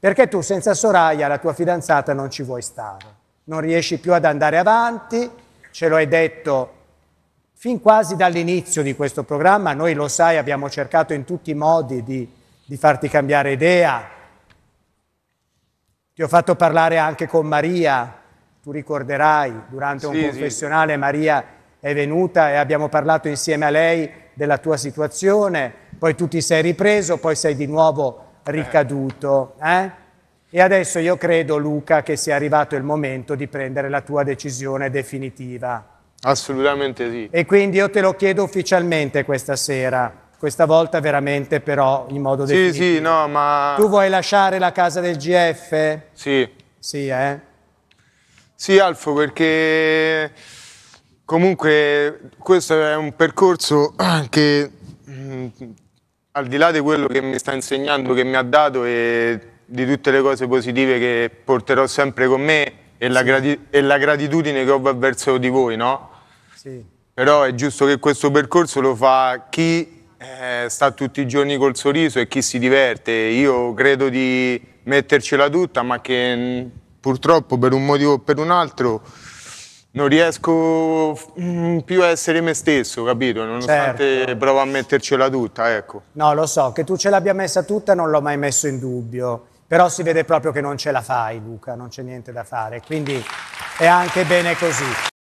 Perché tu senza Soraya, la tua fidanzata, non ci vuoi stare, non riesci più ad andare avanti, ce lo hai detto fin quasi dall'inizio di questo programma, noi lo sai, abbiamo cercato in tutti i modi di, di farti cambiare idea, ti ho fatto parlare anche con Maria, tu ricorderai, durante un confessionale sì. Maria è venuta e abbiamo parlato insieme a lei della tua situazione, poi tu ti sei ripreso, poi sei di nuovo ricaduto. Eh? E adesso io credo, Luca, che sia arrivato il momento di prendere la tua decisione definitiva. Assolutamente sì. E quindi io te lo chiedo ufficialmente questa sera. Questa volta veramente però in modo definitivo. Sì, sì, no, ma... Tu vuoi lasciare la casa del GF? Sì. Sì, eh? Sì, Alfo, perché comunque questo è un percorso che mm, al di là di quello che mi sta insegnando, che mi ha dato e di tutte le cose positive che porterò sempre con me e la, grati e la gratitudine che ho verso di voi, no? Sì. Però è giusto che questo percorso lo fa chi eh, sta tutti i giorni col sorriso e chi si diverte. Io credo di mettercela tutta, ma che mm, purtroppo per un motivo o per un altro non riesco mm, più a essere me stesso, capito? Nonostante certo. provo a mettercela tutta, ecco. No, lo so, che tu ce l'abbia messa tutta non l'ho mai messo in dubbio, però si vede proprio che non ce la fai, Luca, non c'è niente da fare, quindi è anche bene così.